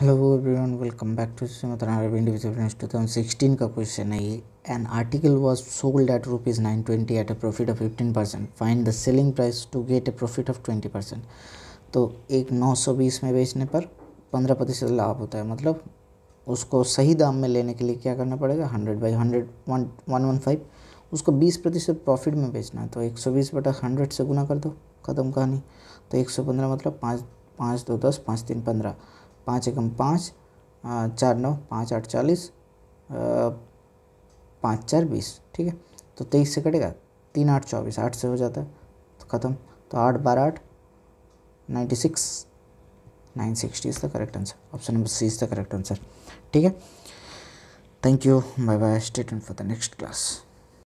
hello everyone welcome back to Shrimat Arvind individual two thousand sixteen का question है ये an article was sold at rupees nine twenty eight a profit of fifteen percent find the selling price to get a profit of twenty percent तो एक नौ सौ बीस में बेचने पर पंद्रह प्रतिशत लाभ होता है मतलब उसको सही दाम में लेने के लिए क्या करना पड़ेगा hundred by hundred one one one five उसको बीस प्रतिशत प्रॉफिट में बेचना है तो एक सौ बीस बटा हंड्रेड से गुना कर दो ख़त्म कहानी तो एक सौ पंद्रह मतलब पाँच पाँच दो दस पाँच तीन पंद्रह पाँच एकम पाँच चार नौ पाँच आठ चालीस पाँच चार बीस ठीक है तो तेईस से कटेगा तीन आठ चौबीस आठ से हो जाता है तो ख़त्म तो आठ बारह आठ ninety six nine sixty is the correct answer option number C is the correct answer ठीक है thank you bye bye state for the next class